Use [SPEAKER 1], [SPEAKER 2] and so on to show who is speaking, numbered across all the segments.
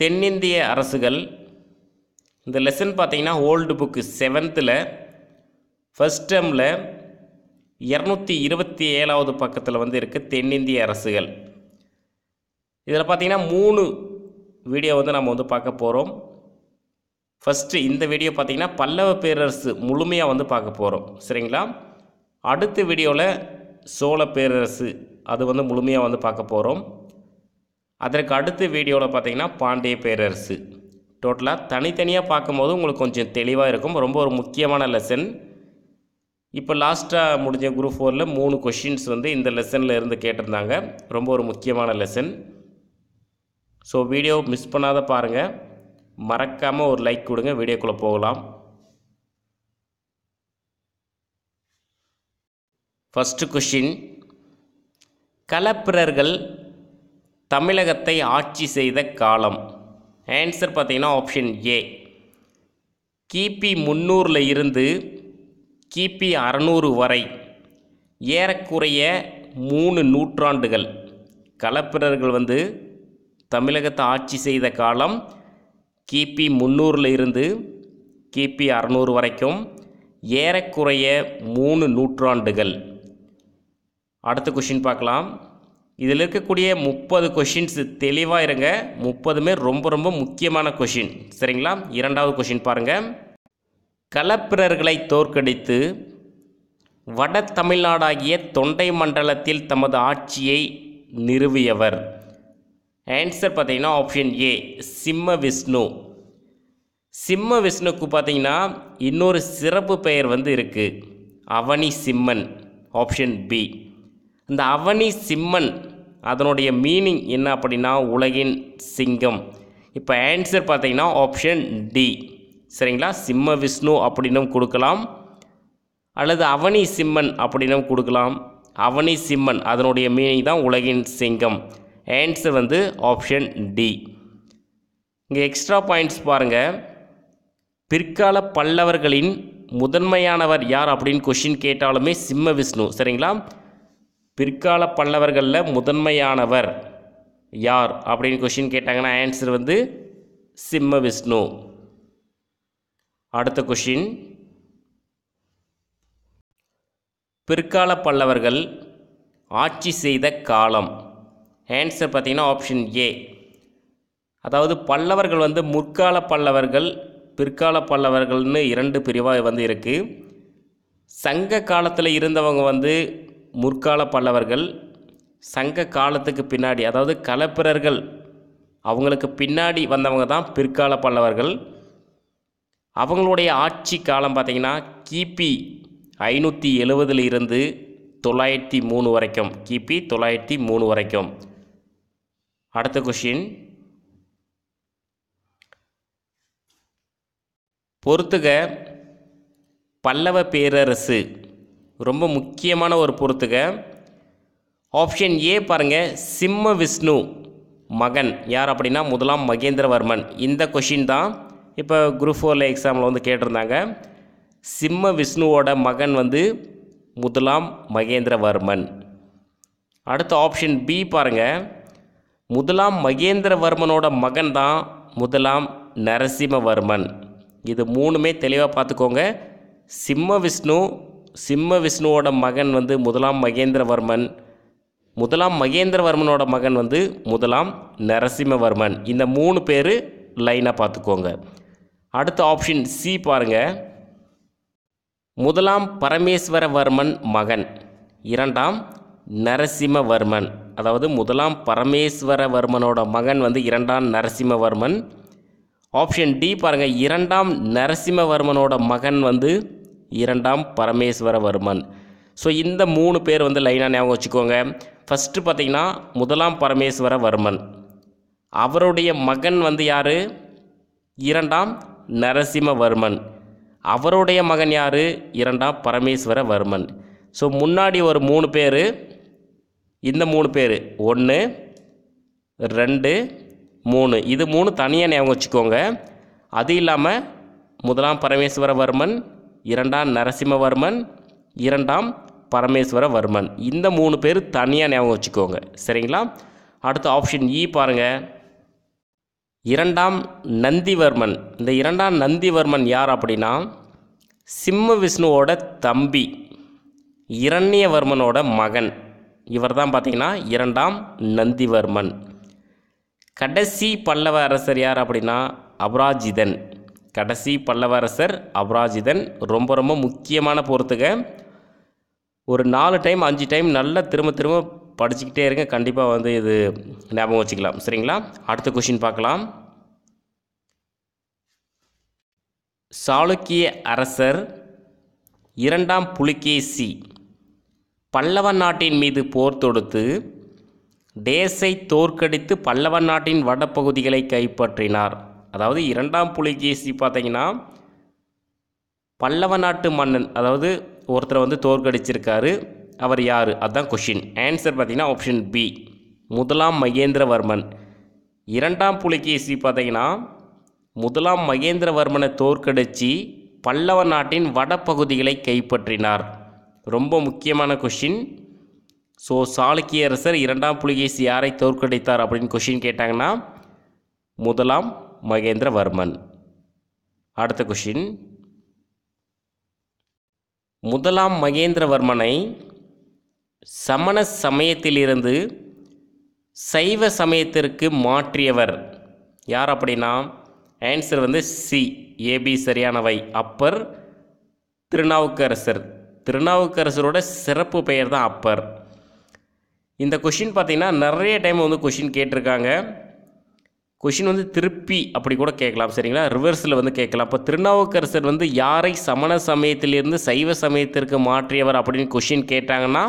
[SPEAKER 1] தென்னிந்திய அரசுகள் இந்த லெசன் பார்த்தீங்கன்னா ஓல்டு புக்கு செவன்த்தில் ஃபஸ்ட் டேர்மில் இரநூத்தி இருபத்தி ஏழாவது பக்கத்தில் வந்து இருக்குது தென்னிந்திய அரசுகள் இதில் பார்த்திங்கன்னா மூணு வீடியோ வந்து நம்ம வந்து பார்க்க போகிறோம் ஃபஸ்ட்டு இந்த வீடியோ பார்த்திங்கன்னா பல்லவ பேரரசு முழுமையாக வந்து பார்க்க போகிறோம் சரிங்களா அடுத்த வீடியோவில் சோழ பேரரசு அது வந்து முழுமையாக வந்து பார்க்க போகிறோம் அதற்கு அடுத்த வீடியோவில் பார்த்தீங்கன்னா பாண்டிய பேரரசு டோட்டலாக தனித்தனியாக பார்க்கும்போது உங்களுக்கு கொஞ்சம் தெளிவாக இருக்கும் ரொம்ப ஒரு முக்கியமான லெசன் இப்போ லாஸ்ட்டாக முடிஞ்ச குரூப் ஃபோரில் மூணு கொஷின்ஸ் வந்து இந்த லெசனில் இருந்து கேட்டிருந்தாங்க ரொம்ப ஒரு முக்கியமான லெசன் ஸோ வீடியோ மிஸ் பண்ணாத பாருங்கள் மறக்காமல் ஒரு லைக் கொடுங்க வீடியோக்குள்ளே போகலாம் ஃபஸ்ட்டு கொஷின் கலப்பிரர்கள் தமிழகத்தை ஆட்சி செய்த காலம் ஆன்சர் பார்த்திங்கன்னா ஆப்ஷன் ஏ கிபி முந்நூறில் இருந்து கிபி அறநூறு வரை ஏறக்குறைய மூணு நூற்றாண்டுகள் களப்பிரர்கள் வந்து தமிழகத்தை ஆட்சி செய்த காலம் கிபி முந்நூறில் இருந்து கிபி அறநூறு வரைக்கும் ஏறக்குறைய மூணு நூற்றாண்டுகள் அடுத்த கொஷின் பார்க்கலாம் இதில் இருக்கக்கூடிய முப்பது கொஷின்ஸ் தெளிவாக இருங்க முப்பதுமே ரொம்ப ரொம்ப முக்கியமான கொஷின் சரிங்களா இரண்டாவது கொஷின் பாருங்கள் களப்பிரர்களை தோற்கடித்து வட தமிழ்நாடாகிய தொண்டை மண்டலத்தில் தமது ஆட்சியை நிறுவியவர் ஆன்சர் பார்த்திங்கன்னா ஆப்ஷன் ஏ சிம்ம விஷ்ணு சிம்ம விஷ்ணுக்கு பார்த்திங்கன்னா இன்னொரு சிறப்பு பெயர் வந்து இருக்குது அவனி சிம்மன் ஆப்ஷன் பி இந்த அவனி சிம்மன் அதனுடைய மீனிங் என்ன அப்படின்னா உலகின் சிங்கம் இப்போ ஆன்சர் பார்த்தீங்கன்னா ஆப்ஷன் டி சரிங்களா சிம்ம விஷ்ணு அப்படின்னும் கொடுக்கலாம் அல்லது அவனி சிம்மன் அப்படின்னும் கொடுக்கலாம் அவனி சிம்மன் அதனுடைய மீனிங் தான் உலகின் சிங்கம் ஆன்சர் வந்து ஆப்ஷன் டி இங்கே எக்ஸ்ட்ரா பாயிண்ட்ஸ் பாருங்கள் பிற்கால பல்லவர்களின் முதன்மையானவர் யார் அப்படின்னு கொஷின் கேட்டாலுமே சிம்ம விஷ்ணு சரிங்களா பிற்கால பல்லவர்களில் முதன்மையானவர் யார் அப்படின்னு கொஷின் கேட்டாங்கன்னா ஆன்சர் வந்து சிம்ம விஷ்ணு அடுத்த கொஷின் பிற்கால பல்லவர்கள் ஆட்சி செய்த காலம் ஆன்சர் பார்த்திங்கன்னா ஆப்ஷன் ஏ அதாவது பல்லவர்கள் வந்து முற்கால பல்லவர்கள் பிற்கால பல்லவர்கள்னு இரண்டு பிரிவாக வந்து இருக்குது சங்க காலத்தில் இருந்தவங்க வந்து முற்கால பல்லவர்கள் சங்க காலத்துக்கு பின்னாடி அதாவது கலப்பிரர்கள் அவங்களுக்கு பின்னாடி வந்தவங்க தான் பிற்கால பல்லவர்கள் அவங்களுடைய ஆட்சி காலம் பார்த்திங்கன்னா கிபி ஐநூற்றி எழுபதுலேருந்து தொள்ளாயிரத்தி மூணு வரைக்கும் கிபி தொள்ளாயிரத்தி மூணு வரைக்கும் அடுத்த கொஷின் பொறுத்துக பல்லவ பேரரசு ரொம்ப முக்கியமான ஒரு பொறுத்துக்க ஆப்ஷன் ஏ பாருங்கள் சிம்ம விஷ்ணு மகன் யார் அப்படின்னா முதலாம் மகேந்திரவர்மன் இந்த கொஷின் தான் இப்போ குரூப் ஃபோரில் எக்ஸாமில் வந்து கேட்டிருந்தாங்க சிம்ம விஷ்ணுவோட மகன் வந்து முதலாம் மகேந்திரவர்மன் அடுத்த ஆப்ஷன் பி பாருங்கள் முதலாம் மகேந்திரவர்மனோட மகன் தான் முதலாம் நரசிம்மவர்மன் இது மூணுமே தெளிவாக பார்த்துக்கோங்க சிம்ம விஷ்ணு சிம்ம விஷ்ணுவோட மகன் வந்து முதலாம் மகேந்திரவர்மன் முதலாம் மகேந்திரவர்மனோட மகன் வந்து முதலாம் நரசிம்மவர்மன் இந்த மூணு பேர் லைனாக பார்த்துக்கோங்க அடுத்த ஆப்ஷன் சி பாருங்கள் முதலாம் பரமேஸ்வரவர்மன் மகன் இரண்டாம் நரசிம்மவர்மன் அதாவது முதலாம் பரமேஸ்வரவர்மனோட மகன் வந்து இரண்டாம் நரசிம்மவர்மன் ஆப்ஷன் டி பாருங்கள் இரண்டாம் நரசிம்மவர்மனோட மகன் வந்து இரண்டாம் பரமேஸ்வரவர்மன் ஸோ இந்த மூணு பேர் வந்து லைனாக ஞாபகம் வச்சுக்கோங்க ஃபஸ்ட்டு பார்த்திங்கன்னா முதலாம் பரமேஸ்வரவர்மன் அவருடைய மகன் வந்து யார் இரண்டாம் நரசிம்மவர்மன் அவருடைய மகன் யார் இரண்டாம் பரமேஸ்வரவர்மன் ஸோ முன்னாடி ஒரு மூணு பேர் இந்த மூணு பேர் ஒன்று ரெண்டு மூணு இது மூணு தனியாக ஞாபகம் வச்சுக்கோங்க அது இல்லாமல் முதலாம் பரமேஸ்வரவர்மன் இரண்டாம் நரசிம்மவர்மன் இரண்டாம் பரமேஸ்வரவர்மன் இந்த மூணு பேர் தனியாக ஞாபகம் வச்சுக்கோங்க சரிங்களா அடுத்து ஆப்ஷன் இ e பாருங்கள் இரண்டாம் நந்திவர்மன் இந்த இரண்டாம் நந்திவர்மன் யார் அப்படின்னா சிம்ம விஷ்ணுவோட தம்பி இரண்யவர்மனோட மகன் இவர் தான் பார்த்திங்கன்னா இரண்டாம் நந்திவர்மன் கடைசி பல்லவ அரசர் யார் அப்படின்னா அபராஜிதன் கடைசி பல்லவரசர் அபராஜிதன் ரொம்ப ரொம்ப முக்கியமான போகிறதுங்க ஒரு நாலு டைம் அஞ்சு டைம் நல்லா திரும்ப திரும்ப படிச்சுக்கிட்டே இருங்க கண்டிப்பாக வந்து இது ஞாபகம் வச்சுக்கலாம் சரிங்களா அடுத்த கொஷின் பார்க்கலாம் சாளுக்கிய அரசர் இரண்டாம் புலிகேசி பல்லவ நாட்டின் மீது போர் தொடுத்து டேஸை தோற்கடித்து பல்லவ நாட்டின் வடப்பகுதிகளை கைப்பற்றினார் அதாவது இரண்டாம் புலிகேசி பார்த்தீங்கன்னா பல்லவ நாட்டு மன்னன் அதாவது ஒருத்தரை வந்து தோற்கடிச்சிருக்காரு அவர் யார் அதுதான் கொஷின் ஆன்சர் பார்த்திங்கன்னா ஆப்ஷன் பி முதலாம் மகேந்திரவர்மன் இரண்டாம் புலிகேசி பார்த்திங்கன்னா முதலாம் மகேந்திரவர்மனை தோற்கடித்து பல்லவ நாட்டின் வடப்பகுதிகளை கைப்பற்றினார் ரொம்ப முக்கியமான கொஷின் ஸோ சாளுக்கிய அரசர் இரண்டாம் புலிகேசி யாரை தோற்கடித்தார் அப்படின்னு கொஷின் கேட்டாங்கன்னா முதலாம் மகேந்திரவர்மன் அடுத்த கொஷின் முதலாம் மகேந்திரவர்மனை சமண சமயத்திலிருந்து சைவ சமயத்திற்கு மாற்றியவர் யார் அப்படின்னா ஆன்சர் வந்து சி ஏபி சரியானவை அப்பர் திருநாவுக்கரசர் திருநாவுக்கரசரோட சிறப்பு பெயர் தான் அப்பர் இந்த கொஷின் பார்த்திங்கன்னா நிறைய டைம் வந்து கொஷின் கேட்டிருக்காங்க கொஷின் வந்து திருப்பி அப்படி கூட கேட்கலாம் சரிங்களா ரிவர்ஸில் வந்து கேட்கலாம் இப்போ திருநாவுக்கரசர் வந்து யாரை சமண சமயத்திலிருந்து சைவ சமயத்திற்கு மாற்றியவர் அப்படின்னு கொஷின் கேட்டாங்கன்னா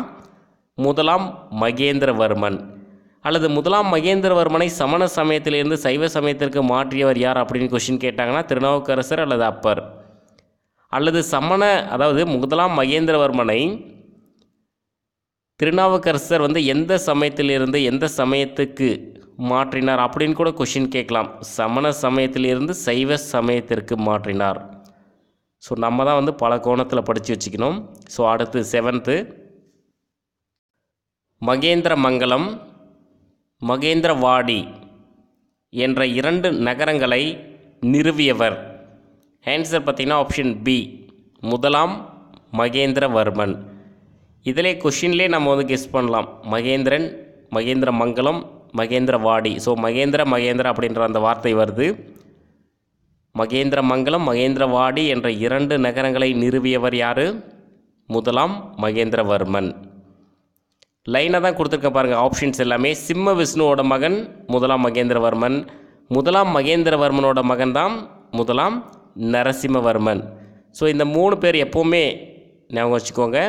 [SPEAKER 1] முதலாம் மகேந்திரவர்மன் அல்லது முதலாம் மகேந்திரவர்மனை சமண சமயத்திலிருந்து சைவ சமயத்திற்கு மாற்றியவர் யார் அப்படின்னு கொஷின் கேட்டாங்கன்னா திருநாவுக்கரசர் அல்லது அப்பர் அல்லது சமண அதாவது முதலாம் மகேந்திரவர்மனை திருநாவுக்கரசர் வந்து எந்த சமயத்திலிருந்து எந்த சமயத்துக்கு மாற்றினார் அப்படின்னு கூட கொஷின் கேட்கலாம் சமண சமயத்திலிருந்து சைவ சமயத்திற்கு மாற்றினார் ஸோ நம்ம தான் வந்து பல கோணத்தில் படித்து வச்சுக்கணும் ஸோ அடுத்து செவன்த்து மகேந்திர மங்கலம் மகேந்திரவாடி என்ற இரண்டு நகரங்களை நிறுவியவர் ஆன்சர் பார்த்திங்கன்னா ஆப்ஷன் பி முதலாம் மகேந்திரவர்மன் இதிலே கொஷின்லே நம்ம வந்து கெஸ் பண்ணலாம் மகேந்திரன் மகேந்திர மங்கலம் மகேந்திரவாடி ஸோ மகேந்திர மகேந்திர அப்படின்ற அந்த வார்த்தை வருது மகேந்திர மகேந்திர மகேந்திரவாடி என்ற இரண்டு நகரங்களை நிறுவியவர் யார் முதலாம் மகேந்திரவர்மன் லைனாக தான் கொடுத்துருக்க பாருங்கள் ஆப்ஷன்ஸ் எல்லாமே சிம்ம விஷ்ணுவோட மகன் முதலாம் மகேந்திரவர்மன் முதலாம் மகேந்திரவர்மனோட மகன் தான் முதலாம் நரசிம்மவர்மன் ஸோ இந்த மூணு பேர் எப்போவுமே ஞாபகம் வச்சுக்கோங்க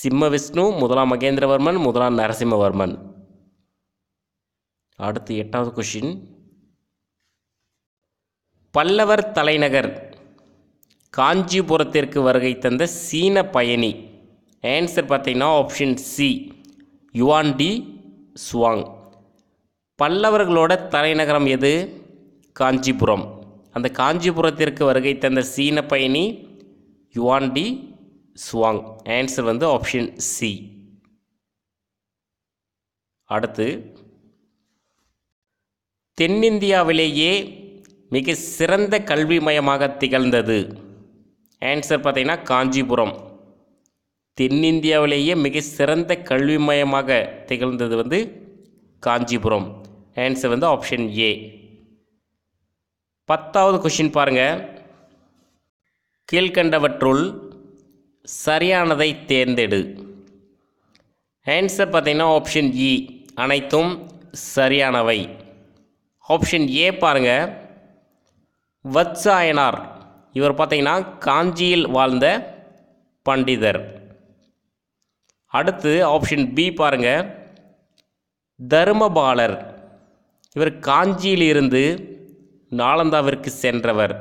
[SPEAKER 1] சிம்ம விஷ்ணு முதலாம் மகேந்திரவர்மன் முதலாம் நரசிம்மவர்மன் அடுத்து எட்டாவது கொஷின் பல்லவர் தலைநகர் காஞ்சிபுரத்திற்கு வருகை தந்த சீன பயணி ஆன்சர் பார்த்தீங்கன்னா option C Hiuen Tsang பல்லவர்களோட தலைநகரம் எது காஞ்சிபுரம் அந்த காஞ்சிபுரத்திற்கு வருகை தந்த சீன பயணி யுவான் டி சுவாங் ஆன்சர் வந்து ஆப்ஷன் சி அடுத்து தென்னிந்தியாவிலேயே மிக சிறந்த கல்வி மயமாக திகழ்ந்தது ஆன்சர் பார்த்தீங்கன்னா காஞ்சிபுரம் தென்னிந்தியாவிலேயே மிக சிறந்த கல்வி மயமாக திகழ்ந்தது வந்து காஞ்சிபுரம் ஆன்சர் வந்து ஆப்ஷன் ஏ பத்தாவது கொஷின் பாருங்கள் கீழ்கண்டவற்றுள் சரியானதை தேர்ந்தெடு ஆன்சர் பார்த்தீங்கன்னா ஆப்ஷன் இ e. அனைத்தும் சரியானவை ஆப்ஷன் ஏ பாருங்கள் வத்சாயனார் இவர் பார்த்திங்கன்னா காஞ்சியில் வாழ்ந்த பண்டிதர் அடுத்து ஆப்ஷன் பி பாருங்கள் தர்மபாலர் இவர் காஞ்சியிலிருந்து நாளந்தாவிற்கு சென்றவர்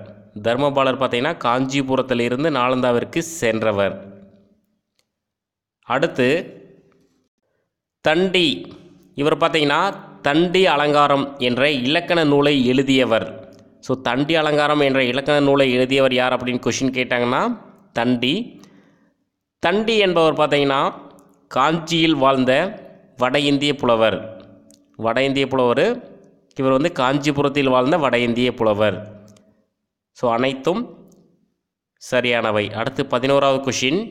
[SPEAKER 1] தர்மபாலர் காஞ்சிபுரத்தில் இருந்து நாளந்தாவிற்கு சென்றவர் அடுத்து தண்டி இவர் பார்த்திங்கன்னா தண்டி அலங்காரம் என்ற இலக்கண நூலை எழுதியவர் ஸோ தண்டி அலங்காரம் என்ற இலக்கண நூலை எழுதியவர் யார் அப்படின்னு கொஷின் கேட்டாங்கன்னா தண்டி தண்டி என்பவர் பார்த்தீங்கன்னா காஞ்சியில் வாழ்ந்த வட இந்திய புலவர் வட இந்திய புலவர் இவர் வந்து காஞ்சிபுரத்தில் வாழ்ந்த வட இந்திய புலவர் ஸோ அனைத்தும் சரியானவை அடுத்து பதினோராவது கொஷின்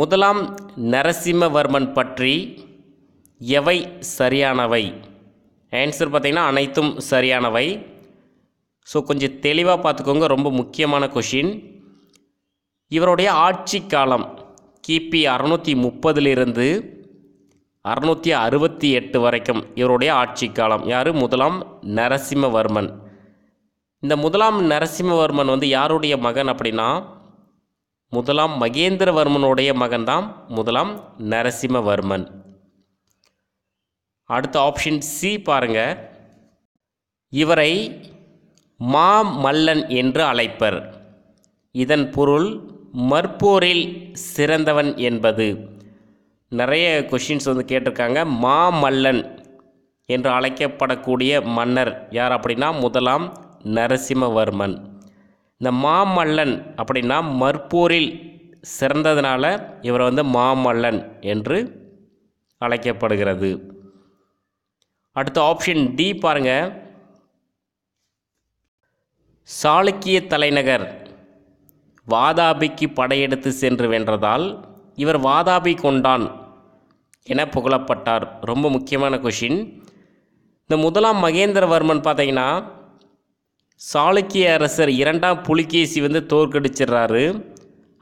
[SPEAKER 1] முதலாம் நரசிம்மவர்மன் பற்றி எவை சரியானவை ஆன்சர் பார்த்திங்கன்னா அனைத்தும் சரியானவை ஸோ கொஞ்சம் தெளிவாக பார்த்துக்கோங்க ரொம்ப முக்கியமான கொஷின் இவருடைய ஆட்சி காலம் கிபி அறநூற்றி முப்பதுலேருந்து அறநூற்றி அறுபத்தி எட்டு வரைக்கும் இவருடைய ஆட்சி காலம் யார் முதலாம் நரசிம்மவர்மன் இந்த முதலாம் நரசிம்மவர்மன் வந்து யாருடைய மகன் அப்படின்னா முதலாம் மகேந்திரவர்மனுடைய மகன்தான் முதலாம் நரசிம்மவர்மன் அடுத்த ஆப்ஷன் சி பாருங்கள் இவரை மாமல்லன் என்று அழைப்பர் இதன் பொருள் மற்போரில் சிறந்தவன் என்பது நிறைய கொஷின்ஸ் வந்து கேட்டிருக்காங்க மாமல்லன் என்று அழைக்கப்படக்கூடிய மன்னர் யார் அப்படின்னா முதலாம் நரசிம்மவர்மன் இந்த மாமல்லன் அப்படின்னா மற்போரில் சிறந்ததுனால இவரை வந்து மாமல்லன் என்று அழைக்கப்படுகிறது அடுத்த ஆப்ஷன் டி பாருங்கள் சாளுக்கிய தலைநகர் வாதாபிக்கு படையெடுத்து சென்று வென்றதால் இவர் வாதாபி கொண்டான் என புகழப்பட்டார் ரொம்ப முக்கியமான கொஷின் இந்த முதலாம் மகேந்திரவர்மன் பார்த்தீங்கன்னா சாளுக்கிய அரசர் இரண்டாம் புலிகேசி வந்து தோற்கடிச்சிடுறாரு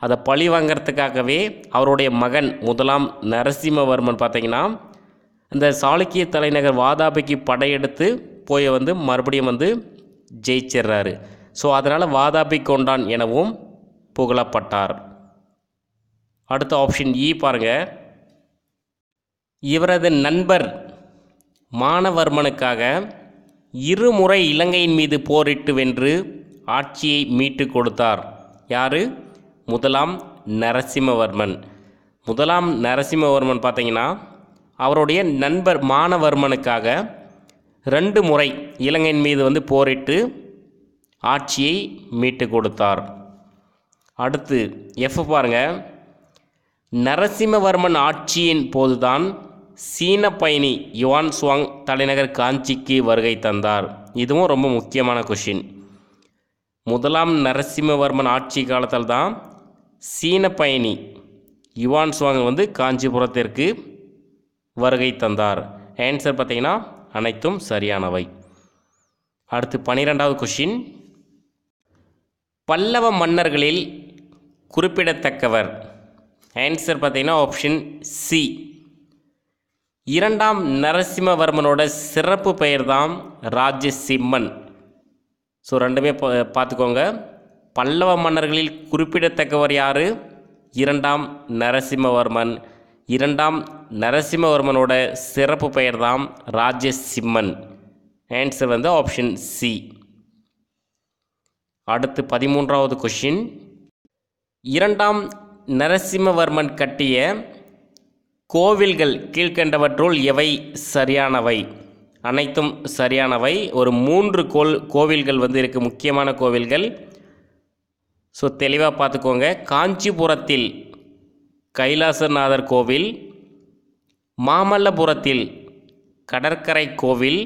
[SPEAKER 1] அதை பழி வாங்கிறதுக்காகவே அவருடைய மகன் முதலாம் நரசிம்மவர்மன் பார்த்தீங்கன்னா இந்த சாளுக்கிய தலைநகர் வாதாபிக்கு படையெடுத்து போய் வந்து மறுபடியும் வந்து ஜெயிச்சிடுறாரு ஸோ அதனால் வாதாபி கொண்டான் எனவும் புகழப்பட்டார் அடுத்த ஆப்ஷன் இ e பாருங்கள் இவரது நண்பர் மானவர்மனுக்காக இருமுறை இலங்கையின் மீது போரிட்டு வென்று ஆட்சியை மீட்டு கொடுத்தார் யார் முதலாம் நரசிம்மவர்மன் முதலாம் நரசிம்மவர்மன் பார்த்தீங்கன்னா அவருடைய நண்பர் மானவர்மனுக்காக ரெண்டு முறை இலங்கையின் மீது வந்து போரிட்டு ஆட்சியை மீட்டு கொடுத்தார் அடுத்து எஃப் பாருங்க நரசிம்மவர்மன் ஆட்சியின் போதுதான் சீன பயணி யுவான் சுவாங் தலைநகர் காஞ்சிக்கு வருகை தந்தார் இதுவும் ரொம்ப முக்கியமான கொஷின் முதலாம் நரசிம்மவர்மன் ஆட்சி காலத்தில் தான் சீன பயணி யுவான் சுவாங் வந்து காஞ்சிபுரத்திற்கு வருகை தந்தார் ஆன்சர் பார்த்தீங்கன்னா அனைத்தும் சரியானவை அடுத்து பன்னிரெண்டாவது கொஷின் பல்லவ மன்னர்களில் குறிப்பிடத்தக்கவர் ஆன்சர் பார்த்தீங்கன்னா ஆப்ஷன் சி இரண்டாம் நரசிம்மவர்மனோட சிறப்பு பெயர் தான் ராஜசிம்மன் ஸோ ரெண்டுமே பார்த்துக்கோங்க பல்லவ மன்னர்களில் குறிப்பிடத்தக்கவர் யார் இரண்டாம் நரசிம்மவர்மன் இரண்டாம் நரசிம்மவர்மனோட சிறப்பு பெயர் தான் ராஜசிம்மன் ஆன்சர் வந்து ஆப்ஷன் சி அடுத்து பதிமூன்றாவது கொஷின் இரண்டாம் நரசிம்மவர்மன் கட்டிய கோவில்கள் கீழ்கண்டவற்றுள் எவை சரியானவை அனைத்தும் சரியானவை ஒரு மூன்று கோல் கோவில்கள் வந்து இருக்குது முக்கியமான கோவில்கள் ஸோ தெளிவாக பார்த்துக்கோங்க காஞ்சிபுரத்தில் கைலாசநாதர் கோவில் மாமல்லபுரத்தில் கடற்கரை கோவில்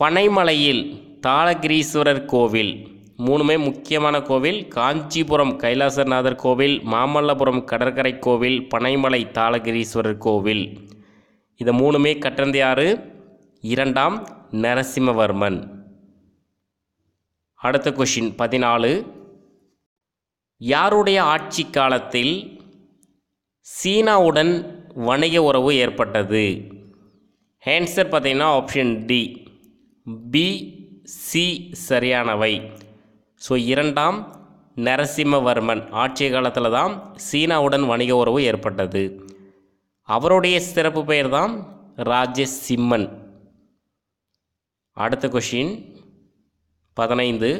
[SPEAKER 1] பனைமலையில் தாளகிரீஸ்வரர் கோவில் மூணுமே முக்கியமான கோவில் காஞ்சிபுரம் கைலாசநாதர் கோவில் மாமல்லபுரம் கடற்கரை கோவில் பனைமலை தாளகிரீஸ்வரர் கோவில் இந்த மூணுமே கட்டந்த ஆறு இரண்டாம் நரசிம்மவர்மன் அடுத்த கொஷின் பதினாலு யாருடைய ஆட்சி காலத்தில் சீனாவுடன் வணிக உறவு ஏற்பட்டது ஆன்சர் பார்த்திங்கன்னா ஆப்ஷன் டி பி சி சரியானவை ஸோ இரண்டாம் நரசிம்மவர்மன் ஆட்சி காலத்தில் தான் சீனாவுடன் வணிக உறவு ஏற்பட்டது அவருடைய சிறப்பு பெயர் தான் ராஜசிம்மன் அடுத்த கொஷின் பதினைந்து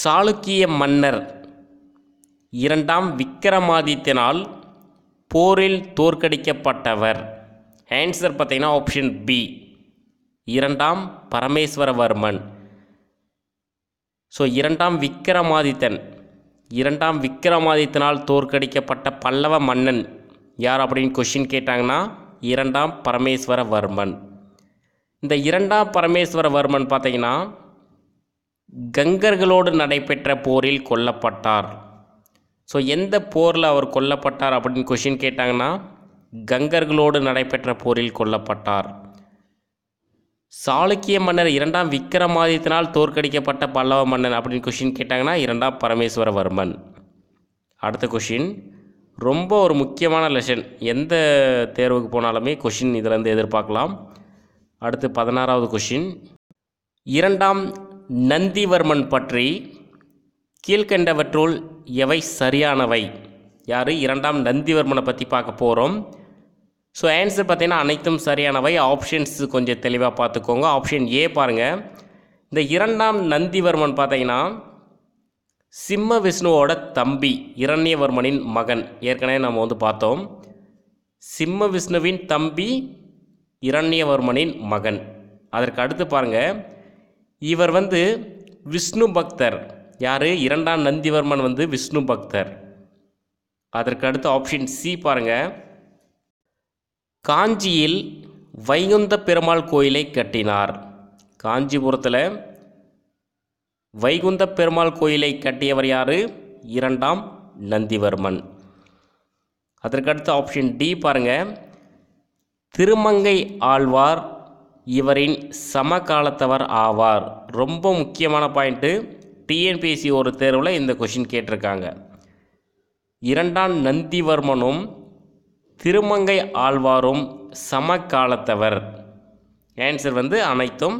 [SPEAKER 1] சாளுக்கிய மன்னர் இரண்டாம் விக்கிரமாதித்தனால் போரில் தோற்கடிக்கப்பட்டவர் ஆன்சர் பார்த்திங்கன்னா ஆப்ஷன் பி இரண்டாம் பரமேஸ்வரவர்மன் ஸோ இரண்டாம் விக்ரமாதித்தன் இரண்டாம் விக்ரமாதித்தனால் தோற்கடிக்கப்பட்ட பல்லவ மன்னன் யார் அப்படின்னு கொஷின் கேட்டாங்கன்னா இரண்டாம் பரமேஸ்வரவர்மன் இந்த இரண்டாம் பரமேஸ்வரவர்மன் பார்த்திங்கன்னா கங்கர்களோடு நடைபெற்ற போரில் கொல்லப்பட்டார் ஸோ எந்த போரில் அவர் கொல்லப்பட்டார் அப்படின்னு கொஷின் கேட்டாங்கன்னா கங்கர்களோடு நடைபெற்ற போரில் கொல்லப்பட்டார் சாளுக்கிய மன்னர் இரண்டாம் விக்ரமாதித்தனால் தோற்கடிக்கப்பட்ட பல்லவ மன்னன் அப்படின்னு கொஷின் கேட்டாங்கன்னா இரண்டாம் பரமேஸ்வரவர்மன் அடுத்த கொஷின் ரொம்ப ஒரு முக்கியமான லெசன் எந்த தேர்வுக்கு போனாலுமே கொஷின் இதிலேருந்து எதிர்பார்க்கலாம் அடுத்து பதினாறாவது கொஷின் இரண்டாம் நந்திவர்மன் பற்றி கீழ்கண்டவற்றுள் எவை சரியானவை யார் இரண்டாம் நந்திவர்மனை பற்றி பார்க்க போகிறோம் ஸோ ஆன்சர் பார்த்திங்கன்னா அனைத்தும் சரியானவை ஆப்ஷன்ஸ் கொஞ்சம் தெளிவாக பார்த்துக்கோங்க ஆப்ஷன் ஏ பாருங்கள் இந்த இரண்டாம் நந்திவர்மன் பார்த்தீங்கன்னா சிம்ம விஷ்ணுவோட தம்பி இரண்யவர்மனின் மகன் ஏற்கனவே நம்ம வந்து பார்த்தோம் சிம்ம விஷ்ணுவின் தம்பி இரண்யவர்மனின் மகன் அதற்கு அடுத்து பாருங்கள் இவர் வந்து விஷ்ணு பக்தர் யார் இரண்டாம் நந்திவர்மன் வந்து விஷ்ணு பக்தர் அதற்கு அடுத்த ஆப்ஷன் சி பாருங்கள் காஞ்சியில் வைகுந்த பெருமாள் கோயிலை கட்டினார் காஞ்சிபுரத்தில் வைகுந்த பெருமாள் கோயிலை கட்டியவர் யார் இரண்டாம் நந்திவர்மன் அதற்கடுத்த ஆப்ஷன் டி பாருங்கள் திருமங்கை ஆழ்வார் இவரின் சமகாலத்தவர் ஆவார் ரொம்ப முக்கியமான பாயிண்ட்டு டிஎன்பிஎஸ்சி ஒரு தேர்வில் இந்த கொஷின் கேட்டிருக்காங்க இரண்டாம் நந்திவர்மனும் திருமங்கை ஆழ்வாரும் சமகாலத்தவர் ஆன்சர் வந்து அனைத்தும்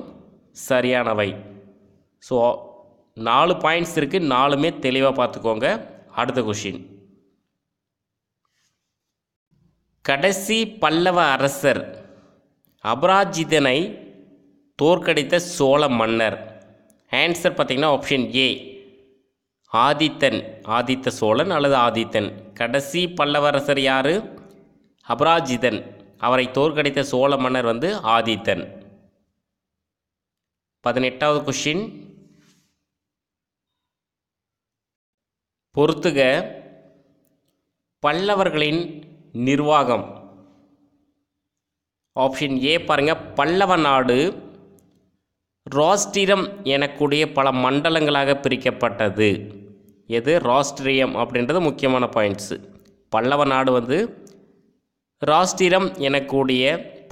[SPEAKER 1] சரியானவை ஸோ நாலு பாயிண்ட்ஸ் இருக்குது நாலுமே தெளிவாக பார்த்துக்கோங்க அடுத்த கொஷின் கடைசி பல்லவ அரசர் அபராஜிதனை தோற்கடித்த சோழ மன்னர் ஆன்சர் பார்த்திங்கன்னா ஆப்ஷன் ஏ ஆதித்தன் ஆதித்த சோழன் அல்லது ஆதித்தன் கடைசி பல்லவரசர் யார் அபராஜிதன் அவரை தோற்கடித்த சோழ மன்னர் வந்து ஆதித்தன் பதினெட்டாவது கொஷின் பொறுத்துக பல்லவர்களின் நிர்வாகம் ஆப்ஷன் ஏ பாருங்கள் பல்லவ நாடு ராஷ்டிரம் எனக்கூடிய பல மண்டலங்களாக பிரிக்கப்பட்டது எது ராஷ்டிரியம் அப்படின்றது முக்கியமான பாயிண்ட்ஸு பல்லவ நாடு வந்து ராஷ்டிரம் எனக்கூடிய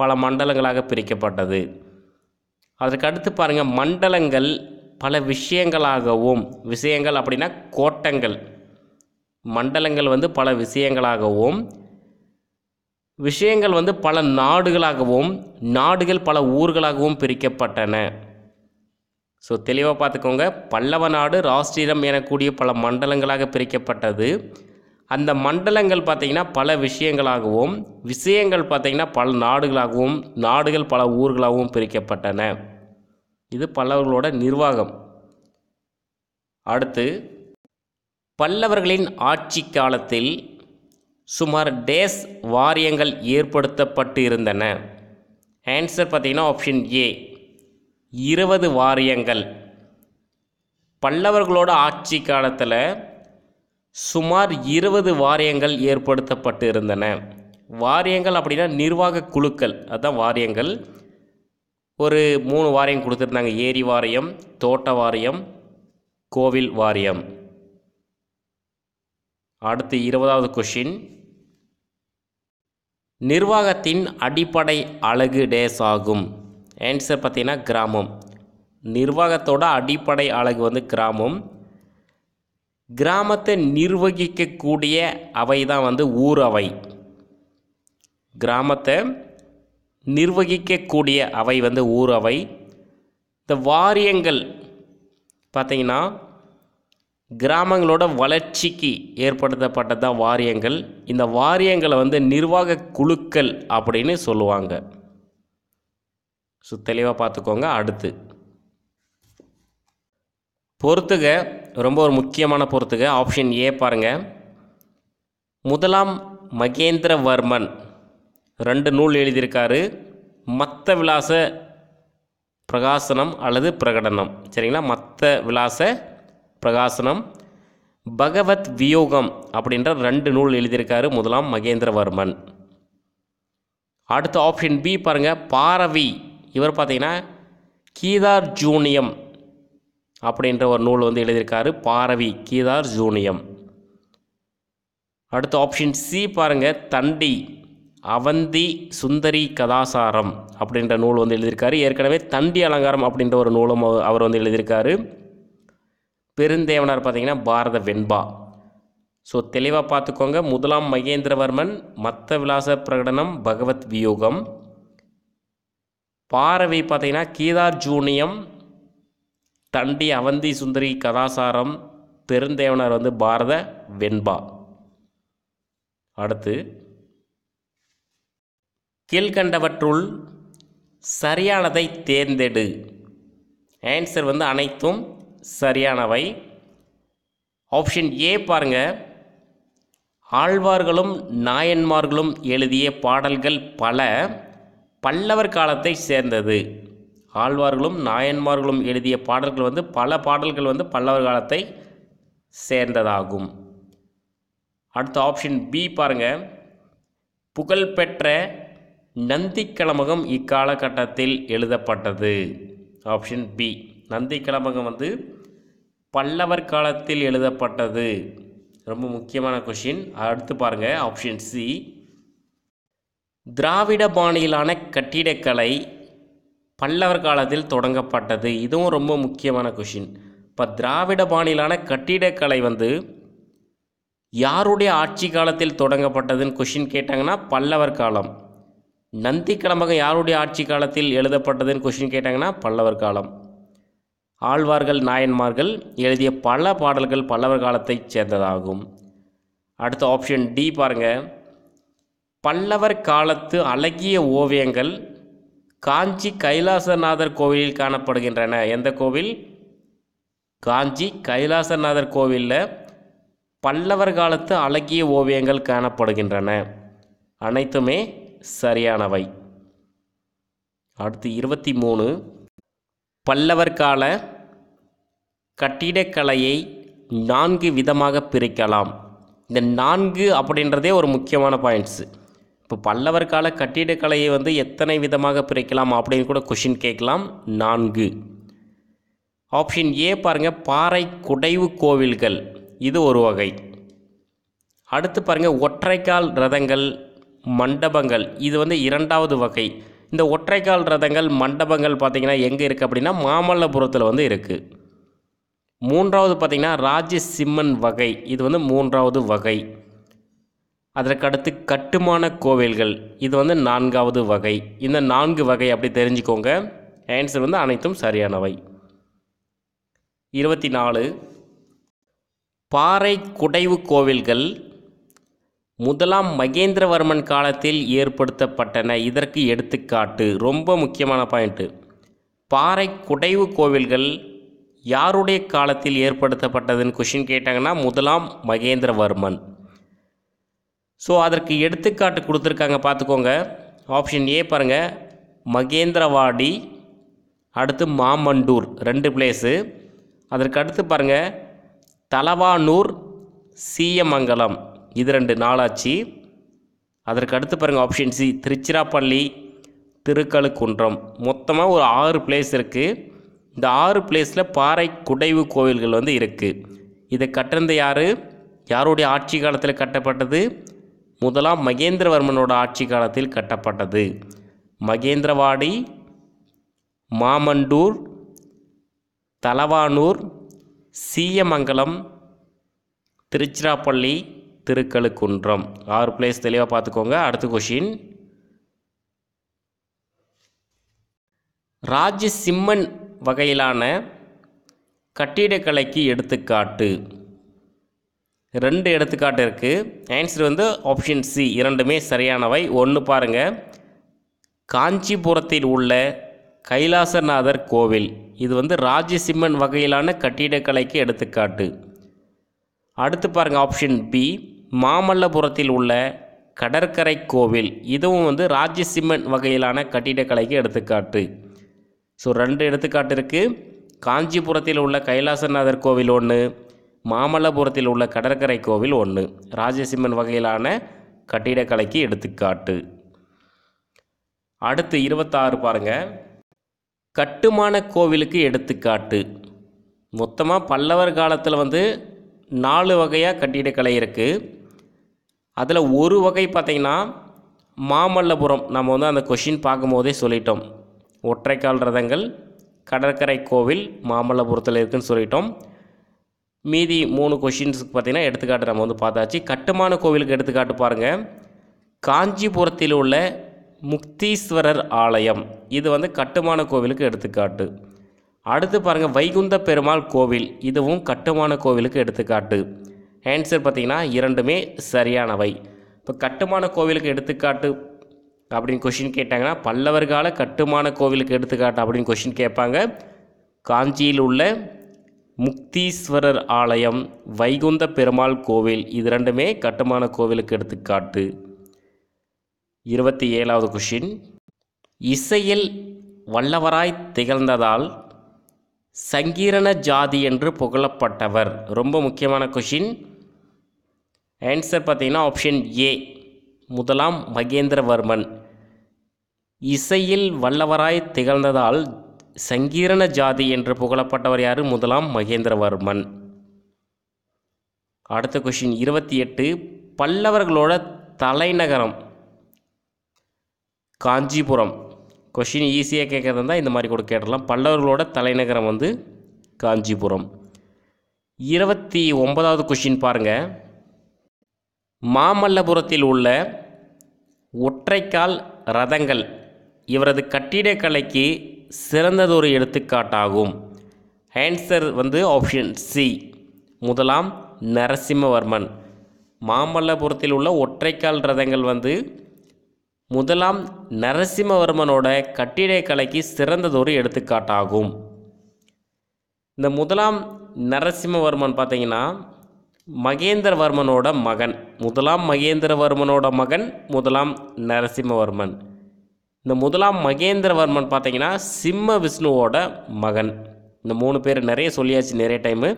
[SPEAKER 1] பல மண்டலங்களாக பிரிக்கப்பட்டது அதற்கு அடுத்து பாருங்கள் மண்டலங்கள் பல விஷயங்களாகவும் விஷயங்கள் அப்படின்னா கோட்டங்கள் மண்டலங்கள் வந்து பல விஷயங்களாகவும் விஷயங்கள் வந்து பல நாடுகளாகவும் நாடுகள் பல ஊர்களாகவும் பிரிக்கப்பட்டன ஸோ தெளிவாக பார்த்துக்கோங்க பல்லவ நாடு ராஷ்டிரம் எனக்கூடிய பல மண்டலங்களாக பிரிக்கப்பட்டது அந்த மண்டலங்கள் பார்த்திங்கன்னா பல விஷயங்களாகவும் விஷயங்கள் பார்த்திங்கன்னா பல நாடுகளாகவும் நாடுகள் பல ஊர்களாகவும் பிரிக்கப்பட்டன இது பல்லவர்களோட நிர்வாகம் அடுத்து பல்லவர்களின் ஆட்சி காலத்தில் சுமார் டேஸ் வாரியங்கள் ஏற்படுத்தப்பட்டு இருந்தன ஆன்சர் பார்த்திங்கன்னா ஆப்ஷன் ஏ இருபது வாரியங்கள் பல்லவர்களோட ஆட்சி காலத்தில் சுமார் இருபது வாரியங்கள் ஏற்படுத்தப்பட்டு இருந்தன வாரியங்கள் அப்படின்னா நிர்வாக குழுக்கள் அதுதான் வாரியங்கள் ஒரு மூணு வாரியம் கொடுத்துருந்தாங்க ஏரி வாரியம் தோட்ட வாரியம் கோவில் வாரியம் அடுத்து இருபதாவது கொஷின் நிர்வாகத்தின் அடிப்படை அழகு டேஸ் ஆகும் ஆன்சர் பார்த்திங்கன்னா கிராமம் நிர்வாகத்தோட அடிப்படை அழகு வந்து கிராமம் கிராமத்தை நிர்வகிக்கக்கூடிய அவை தான் வந்து ஊர் அவை கிராமத்தை நிர்வகிக்கக்கூடிய அவை வந்து ஊர் அவை இந்த வாரியங்கள் பார்த்திங்கன்னா கிராமங்களோட வளர்ச்சிக்கு ஏற்படுத்தப்பட்டது தான் வாரியங்கள் இந்த வாரியங்களை வந்து நிர்வாக குழுக்கள் அப்படின்னு சொல்லுவாங்க ஸோ தெளிவாக பார்த்துக்கோங்க அடுத்து பொறுத்துக ரொம்ப ஒரு முக்கியமான பொறுத்துக ஆப்ஷன் ஏ பாருங்கள் முதலாம் மகேந்திரவர்மன் ரெண்டு நூல் எழுதியிருக்காரு மத்த விலாச பிரகாசனம் அல்லது பிரகடனம் சரிங்களா மற்ற விலாச பிரகாசனம் பகவத் வியோகம் அப்படின்ற ரெண்டு நூல் எழுதியிருக்காரு முதலாம் மகேந்திரவர்மன் அடுத்த ஆப்ஷன் பி பாருங்கள் பாரவி இவர் பார்த்தீங்கன்னா கீதார் ஜூனியம் அப்படின்ற ஒரு நூல் வந்து எழுதியிருக்காரு பாரவி கீதார் ஜூனியம் அடுத்த ஆப்ஷன் சி பாருங்கள் தண்டி அவந்தி சுந்தரி கதாசாரம் அப்படின்ற நூல் வந்து எழுதியிருக்காரு ஏற்கனவே தண்டி அலங்காரம் அப்படின்ற ஒரு நூலும் அவர் வந்து எழுதியிருக்காரு பெருந்தேவனார் பார்த்திங்கன்னா பாரத வெண்பா ஸோ தெளிவாக பார்த்துக்கோங்க முதலாம் மகேந்திரவர்மன் மத்த விலாச பிரகடனம் பகவத் வியோகம் பாரவை பார்த்திங்கன்னா ஜூனியம் தண்டி அவந்தி சுந்தரி கதாசாரம் பெருந்தேவனார் வந்து பாரத வெண்பா அடுத்து கீழ்கண்டவற்றுள் சரியானதை தேர்ந்தெடு ஆன்சர் வந்து அனைத்தும் சரியானவை ஆப்ஷன் ஏ பாருங்கள் ஆழ்வார்களும் நாயன்மார்களும் எழுதிய பாடல்கள் பல பல்லவர் காலத்தை சேர்ந்தது ஆழ்வார்களும் நாயன்மார்களும் எழுதிய பாடல்கள் வந்து பல பாடல்கள் வந்து பல்லவர் காலத்தை சேர்ந்ததாகும் அடுத்த ஆப்ஷன் பி பாருங்கள் புகழ்பெற்ற நந்தி இக்காலகட்டத்தில் எழுதப்பட்டது ஆப்ஷன் பி நந்திக்கிழமகம் வந்து பல்லவர் காலத்தில் எழுதப்பட்டது ரொம்ப முக்கியமான கொஷின் அடுத்து பாருங்கள் ஆப்ஷன் சி திராவிட பாணியிலான கட்டிடக்கலை பல்லவர் காலத்தில் தொடங்கப்பட்டது இதுவும் ரொம்ப முக்கியமான கொஷின் இப்போ திராவிட பாணியிலான கட்டிடக்கலை வந்து யாருடைய ஆட்சி காலத்தில் தொடங்கப்பட்டதுன்னு கொஷின் கேட்டாங்கன்னா பல்லவர் காலம் நந்தி கடம்பகம் யாருடைய ஆட்சி காலத்தில் எழுதப்பட்டதுன்னு கொஷின் கேட்டாங்கன்னா பல்லவர் காலம் ஆழ்வார்கள் நாயன்மார்கள் எழுதிய பல பாடல்கள் பல்லவர் காலத்தைச் சேர்ந்ததாகும் அடுத்த ஆப்ஷன் டி பாருங்கள் பல்லவர் காலத்து அழகிய ஓவியங்கள் காஞ்சி கைலாசநாதர் கோவிலில் காணப்படுகின்றன எந்த கோவில் காஞ்சி கைலாசநாதர் கோவிலில் பல்லவர் காலத்து அழகிய ஓவியங்கள் காணப்படுகின்றன அனைத்துமே சரியானவை அடுத்து இருபத்தி மூணு பல்லவர் கால கட்டிடக்கலையை நான்கு விதமாக பிரிக்கலாம் இந்த நான்கு அப்படின்றதே ஒரு முக்கியமான பாயிண்ட்ஸு இப்போ பல்லவர் கால கட்டிடக்கலையை வந்து எத்தனை விதமாக பிரிக்கலாம் அப்படின்னு கூட கொஷின் கேட்கலாம் நான்கு ஆப்ஷன் ஏ பாருங்கள் பாறை குடைவு கோவில்கள் இது ஒரு வகை அடுத்து பாருங்கள் ஒற்றைக்கால் ரதங்கள் மண்டபங்கள் இது வந்து இரண்டாவது வகை இந்த ஒற்றைக்கால் ரதங்கள் மண்டபங்கள் பார்த்திங்கன்னா எங்கே இருக்குது அப்படின்னா மாமல்லபுரத்தில் வந்து இருக்குது மூன்றாவது பார்த்திங்கன்னா ராஜசிம்மன் வகை இது வந்து மூன்றாவது வகை அதற்கடுத்து கட்டுமான கோவில்கள் இது வந்து நான்காவது வகை இந்த நான்கு வகை அப்படி தெரிஞ்சுக்கோங்க ஆன்சர் வந்து அனைத்தும் சரியானவை இருபத்தி நாலு பாறை குடைவு கோவில்கள் முதலாம் மகேந்திரவர்மன் காலத்தில் ஏற்படுத்தப்பட்டன இதற்கு எடுத்துக்காட்டு ரொம்ப முக்கியமான பாயிண்ட்டு பாறை குடைவு கோவில்கள் யாருடைய காலத்தில் ஏற்படுத்தப்பட்டதுன்னு கொஷின் கேட்டாங்கன்னா முதலாம் மகேந்திரவர்மன் ஸோ அதற்கு எடுத்துக்காட்டு கொடுத்துருக்காங்க பார்த்துக்கோங்க ஆப்ஷன் ஏ பாருங்கள் மகேந்திரவாடி அடுத்து மாமண்டூர் ரெண்டு பிளேஸு அதற்கு அடுத்து பாருங்கள் தலவானூர் சீயமங்கலம் இது ரெண்டு நாளாச்சு அதற்கு அடுத்து பாருங்கள் ஆப்ஷன் சி திருச்சிராப்பள்ளி திருக்கழுக்குன்றம் மொத்தமாக ஒரு ஆறு பிளேஸ் இருக்குது இந்த ஆறு பிளேஸில் பாறை குடைவு கோவில்கள் வந்து இருக்குது இதை கட்டிருந்த யார் யாருடைய ஆட்சி காலத்தில் கட்டப்பட்டது முதலாம் மகேந்திரவர்மனோட ஆட்சி காலத்தில் கட்டப்பட்டது மகேந்திரவாடி மாமண்டூர் தலவானூர் சீயமங்கலம் திருச்சிராப்பள்ளி திருக்கழுக்குன்றம் ஆறு பிளேஸ் தெளிவாக பார்த்துக்கோங்க அடுத்த கொஷின் ராஜ சிம்மன் வகையிலான கட்டிடக்கலைக்கு எடுத்துக்காட்டு ரெண்டு எடுத்துக்காட்டு இருக்குது ஆன்சர் வந்து ஆப்ஷன் சி இரண்டுமே சரியானவை ஒன்று பாருங்கள் காஞ்சிபுரத்தில் உள்ள கைலாசநாதர் கோவில் இது வந்து ராஜசிம்மன் வகையிலான கட்டிடக்கலைக்கு எடுத்துக்காட்டு அடுத்து பாருங்கள் ஆப்ஷன் பி மாமல்லபுரத்தில் உள்ள கடற்கரை கோவில் இதுவும் வந்து ராஜசிம்மன் வகையிலான கட்டிடக்கலைக்கு எடுத்துக்காட்டு ஸோ ரெண்டு எடுத்துக்காட்டு இருக்குது காஞ்சிபுரத்தில் உள்ள கைலாசநாதர் கோவில் ஒன்று மாமல்லபுரத்தில் உள்ள கடற்கரை கோவில் ஒன்று ராஜசிம்மன் வகையிலான கட்டிடக்கலைக்கு எடுத்துக்காட்டு அடுத்து இருபத்தாறு பாருங்கள் கட்டுமான கோவிலுக்கு எடுத்துக்காட்டு மொத்தமாக பல்லவர் காலத்தில் வந்து நாலு வகையாக கட்டிடக்கலை இருக்குது அதில் ஒரு வகை பார்த்திங்கன்னா மாமல்லபுரம் நம்ம வந்து அந்த கொஷின் பார்க்கும்போதே சொல்லிட்டோம் ஒற்றைக்கால் ரதங்கள் கடற்கரை கோவில் மாமல்லபுரத்தில் இருக்குதுன்னு சொல்லிட்டோம் மீதி மூணு கொஷின்ஸுக்கு பார்த்திங்கன்னா எடுத்துக்காட்டு நம்ம வந்து பார்த்தாச்சு கட்டுமான கோவிலுக்கு எடுத்துக்காட்டு பாருங்கள் காஞ்சிபுரத்தில் உள்ள முக்தீஸ்வரர் ஆலயம் இது வந்து கட்டுமான கோவிலுக்கு எடுத்துக்காட்டு அடுத்து பாருங்கள் வைகுந்த பெருமாள் கோவில் இதுவும் கட்டுமான கோவிலுக்கு எடுத்துக்காட்டு ஆன்சர் பார்த்திங்கன்னா இரண்டுமே சரியானவை இப்போ கட்டுமான கோவிலுக்கு எடுத்துக்காட்டு அப்படின்னு கொஷின் கேட்டாங்கன்னா பல்லவர் கால கட்டுமான கோவிலுக்கு எடுத்துக்காட்டு அப்படின்னு கொஷின் கேட்பாங்க காஞ்சியில் உள்ள முக்தீஸ்வரர் ஆலயம் வைகுந்த பெருமாள் கோவில் இது ரெண்டுமே கட்டுமான கோவிலுக்கு எடுத்துக்காட்டு இருபத்தி ஏழாவது கொஷின் இசையில் வல்லவராய் திகழ்ந்ததால் சங்கீரண ஜாதி என்று புகழப்பட்டவர் ரொம்ப முக்கியமான கொஷின் ஆன்சர் பார்த்திங்கன்னா ஆப்ஷன் ஏ முதலாம் மகேந்திரவர்மன் இசையில் வல்லவராய் திகழ்ந்ததால் சங்கீரண ஜாதி என்று புகழப்பட்டவர் யார் முதலாம் மகேந்திரவர்மன் அடுத்த கொஷின் இருபத்தி எட்டு பல்லவர்களோட தலைநகரம் காஞ்சிபுரம் கொஷின் ஈஸியாக கேட்குறது தான் இந்த மாதிரி கூட கேட்டலாம் பல்லவர்களோட தலைநகரம் வந்து காஞ்சிபுரம் இருபத்தி ஒன்பதாவது கொஷின் பாருங்கள் மாமல்லபுரத்தில் உள்ள ஒற்றைக்கால் ரதங்கள் இவரது கட்டிடக்கலைக்கு சிறந்ததொரு எடுத்துக்காட்டாகும் ஆன்சர் வந்து ஆப்ஷன் சி முதலாம் நரசிம்மவர்மன் மாமல்லபுரத்தில் உள்ள ஒற்றைக்கால் ரதங்கள் வந்து முதலாம் நரசிம்மவர்மனோட கட்டிடக்கலைக்கு சிறந்ததொரு எடுத்துக்காட்டாகும் இந்த முதலாம் நரசிம்மவர்மன் பார்த்திங்கன்னா மகேந்திரவர்மனோட மகன் முதலாம் மகேந்திரவர்மனோட மகன் முதலாம் நரசிம்மவர்மன் இந்த முதலாம் மகேந்திரவர்மன் பார்த்தீங்கன்னா சிம்ம விஷ்ணுவோட மகன் இந்த மூணு பேர் நிறைய சொல்லியாச்சு நிறைய டைமு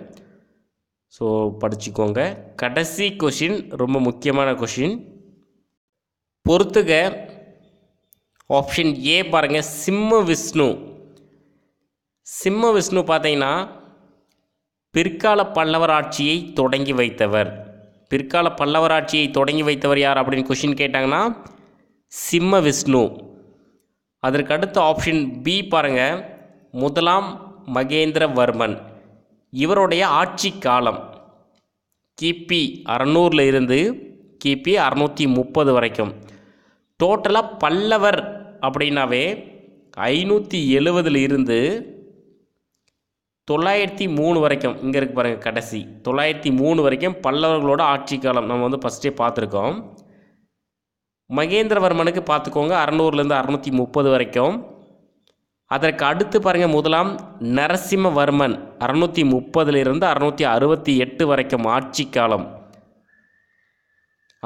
[SPEAKER 1] ஸோ படிச்சுக்கோங்க கடைசி கொஷின் ரொம்ப முக்கியமான கொஷின் பொறுத்துக ஆப்ஷன் ஏ பாருங்கள் சிம்ம விஷ்ணு சிம்ம விஷ்ணு பார்த்தீங்கன்னா பிற்கால பல்லவர் ஆட்சியை தொடங்கி வைத்தவர் பிற்கால பல்லவர் ஆட்சியை தொடங்கி வைத்தவர் யார் அப்படின்னு கொஷின் கேட்டாங்கன்னா சிம்ம விஷ்ணு அதற்கு அடுத்த ஆப்ஷன் பி பாருங்கள் முதலாம் மகேந்திரவர்மன் இவருடைய ஆட்சி காலம் கிபி அறநூறில் இருந்து கிபி அறநூற்றி முப்பது வரைக்கும் டோட்டலாக பல்லவர் அப்படின்னாவே ஐநூற்றி எழுவதில் இருந்து தொள்ளாயிரத்தி மூணு வரைக்கும் இங்கே இருக்கு பாருங்கள் கடைசி தொள்ளாயிரத்தி மூணு வரைக்கும் பல்லவர்களோட ஆட்சி காலம் நம்ம வந்து ஃபஸ்ட்டே பார்த்துருக்கோம் மகேந்திரவர்மனுக்கு பார்த்துக்கோங்க அறநூறுலேருந்து அறநூற்றி முப்பது வரைக்கும் அதற்கு அடுத்து பாருங்கள் முதலாம் நரசிம்மவர்மன் அறநூற்றி முப்பதுலேருந்து அறநூற்றி அறுபத்தி எட்டு வரைக்கும் ஆட்சி காலம்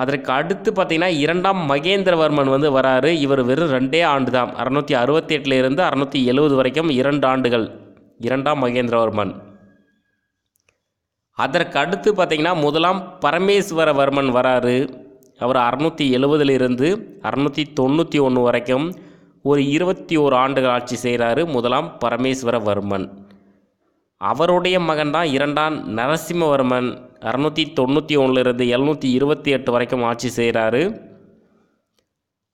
[SPEAKER 1] அதற்கு அடுத்து பார்த்திங்கன்னா இரண்டாம் மகேந்திரவர்மன் வந்து வராரு இவர் வெறும் ரெண்டே ஆண்டு தான் அறநூற்றி அறுபத்தி எட்டுலேருந்து அறநூற்றி எழுபது வரைக்கும் இரண்டு ஆண்டுகள் இரண்டாம் மகேந்திரவர்மன் அதற்கு அடுத்து பார்த்திங்கன்னா முதலாம் பரமேஸ்வரவர்மன் வராரு அவர் அறநூற்றி எழுபதுலேருந்து அறநூற்றி தொண்ணூற்றி ஒன்று வரைக்கும் ஒரு இருபத்தி ஓரு ஆண்டுகள் ஆட்சி செய்கிறாரு முதலாம் பரமேஸ்வரவர்மன் அவருடைய மகன் தான் இரண்டாம் நரசிம்மவர்மன் அறநூற்றி தொண்ணூற்றி ஒன்றுலேருந்து எழுநூற்றி இருபத்தி எட்டு வரைக்கும் ஆட்சி செய்கிறாரு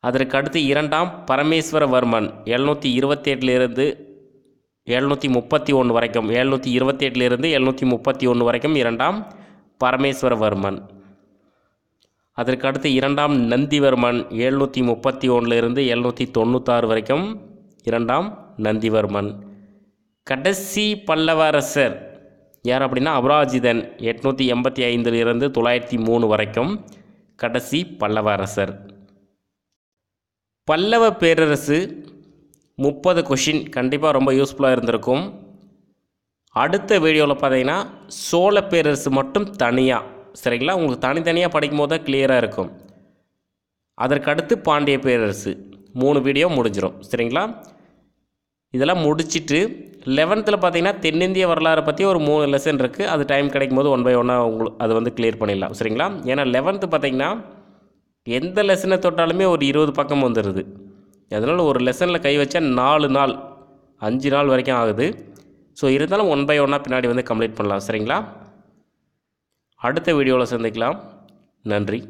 [SPEAKER 1] அதற்கு அடுத்து இரண்டாம் பரமேஸ்வரவர்மன் எழுநூற்றி இருபத்தி எட்டுலேருந்து எழுநூற்றி முப்பத்தி ஒன்று வரைக்கும் எழுநூற்றி இருபத்தி எட்டுலேருந்து எழுநூற்றி முப்பத்தி ஒன்று வரைக்கும் இரண்டாம் பரமேஸ்வரவர்மன் அதற்கடுத்து இரண்டாம் நந்திவர்மன் எழுநூற்றி முப்பத்தி ஒன்றிலிருந்து எழுநூற்றி தொண்ணூத்தாறு வரைக்கும் இரண்டாம் நந்திவர்மன் கடைசி பல்லவரசர் யார் அப்படின்னா அபராஜிதன் எட்நூற்றி எண்பத்தி ஐந்துலேருந்து தொள்ளாயிரத்தி மூணு வரைக்கும் கடைசி பல்லவரசர் பல்லவ பேரரசு முப்பது கொஷின் கண்டிப்பாக ரொம்ப யூஸ்ஃபுல்லாக இருந்திருக்கும் அடுத்த வீடியோவில் பார்த்தீங்கன்னா சோழ பேரரசு மட்டும் தனியாக சரிங்களா உங்களுக்கு தனித்தனியாக படிக்கும் போது தான் கிளியராக இருக்கும் அதற்கடுத்து பாண்டிய பேரரசு மூணு வீடியோ முடிஞ்சிடும் சரிங்களா இதெல்லாம் முடிச்சுட்டு லெவன்த்தில் பார்த்தீங்கன்னா தென்னிந்திய வரலாறு பற்றி ஒரு மூணு லெசன் இருக்குது அது டைம் கிடைக்கும் போது ஒன் பை ஒன்னாக உங்களுக்கு அது வந்து கிளியர் பண்ணிடலாம் சரிங்களா ஏன்னா லெவன்த்து பார்த்தீங்கன்னா எந்த லெசனை தொட்டாலுமே ஒரு இருபது பக்கம் வந்துடுது அதனால் ஒரு லெசனில் கை வச்சா நாலு நாள் அஞ்சு நாள் வரைக்கும் ஆகுது ஸோ இருந்தாலும் ஒன் பை ஒன்னாக பின்னாடி வந்து கம்ப்ளீட் பண்ணலாம் சரிங்களா அடுத்த வீடியோவில் சந்திக்கலாம் நன்றி